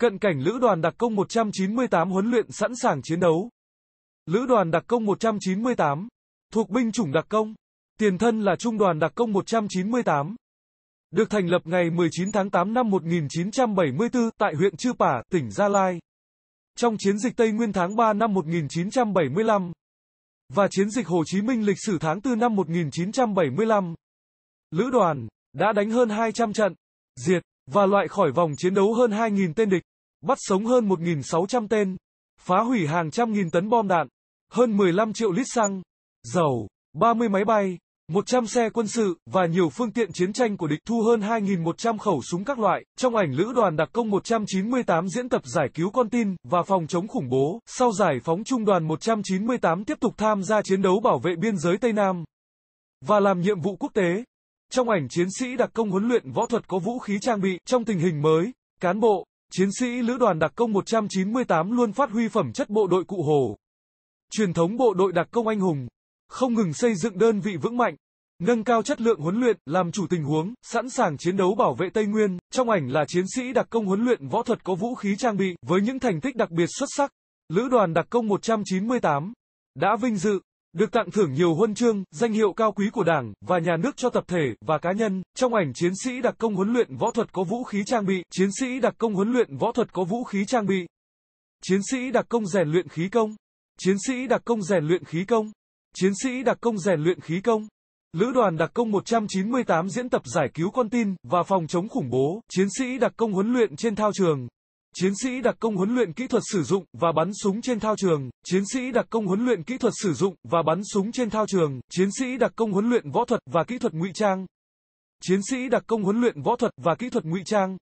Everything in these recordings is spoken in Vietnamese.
Cận cảnh Lữ đoàn đặc công 198 huấn luyện sẵn sàng chiến đấu. Lữ đoàn đặc công 198, thuộc binh chủng đặc công, tiền thân là Trung đoàn đặc công 198. Được thành lập ngày 19 tháng 8 năm 1974 tại huyện Chư Pả, tỉnh Gia Lai. Trong chiến dịch Tây Nguyên tháng 3 năm 1975 và chiến dịch Hồ Chí Minh lịch sử tháng 4 năm 1975, Lữ đoàn đã đánh hơn 200 trận, diệt và loại khỏi vòng chiến đấu hơn 2.000 tên địch bắt sống hơn 1.600 tên, phá hủy hàng trăm nghìn tấn bom đạn, hơn 15 triệu lít xăng, dầu, 30 máy bay, 100 xe quân sự và nhiều phương tiện chiến tranh của địch thu hơn 2.100 khẩu súng các loại. Trong ảnh lữ đoàn đặc công 198 diễn tập giải cứu con tin và phòng chống khủng bố, sau giải phóng trung đoàn 198 tiếp tục tham gia chiến đấu bảo vệ biên giới Tây Nam và làm nhiệm vụ quốc tế. Trong ảnh chiến sĩ đặc công huấn luyện võ thuật có vũ khí trang bị trong tình hình mới, cán bộ, chiến sĩ lữ đoàn đặc công 198 luôn phát huy phẩm chất bộ đội cụ Hồ. Truyền thống bộ đội đặc công anh hùng, không ngừng xây dựng đơn vị vững mạnh, nâng cao chất lượng huấn luyện, làm chủ tình huống, sẵn sàng chiến đấu bảo vệ Tây Nguyên. Trong ảnh là chiến sĩ đặc công huấn luyện võ thuật có vũ khí trang bị với những thành tích đặc biệt xuất sắc. Lữ đoàn đặc công 198 đã vinh dự được tặng thưởng nhiều huân chương, danh hiệu cao quý của Đảng và nhà nước cho tập thể và cá nhân. Trong ảnh chiến sĩ đặc công huấn luyện võ thuật có vũ khí trang bị, chiến sĩ đặc công huấn luyện võ thuật có vũ khí trang bị. Chiến sĩ đặc công rèn luyện khí công. Chiến sĩ đặc công rèn luyện khí công. Chiến sĩ đặc công rèn luyện khí công. Lữ đoàn đặc công 198 diễn tập giải cứu con tin và phòng chống khủng bố, chiến sĩ đặc công huấn luyện trên thao trường. Chiến sĩ đặc công huấn luyện kỹ thuật sử dụng và bắn súng trên thao trường, chiến sĩ đặc công huấn luyện kỹ thuật sử dụng và bắn súng trên thao trường, chiến sĩ đặc công huấn luyện võ thuật và kỹ thuật ngụy trang. Chiến sĩ đặc công huấn luyện võ thuật và kỹ thuật ngụy trang.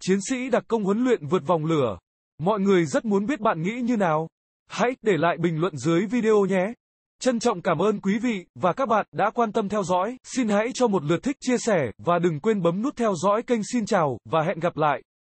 Chiến sĩ đặc công huấn luyện vượt vòng lửa. Mọi người rất muốn biết bạn nghĩ như nào. Hãy để lại bình luận dưới video nhé. Trân trọng cảm ơn quý vị và các bạn đã quan tâm theo dõi. Xin hãy cho một lượt thích, chia sẻ và đừng quên bấm nút theo dõi kênh. Xin chào và hẹn gặp lại.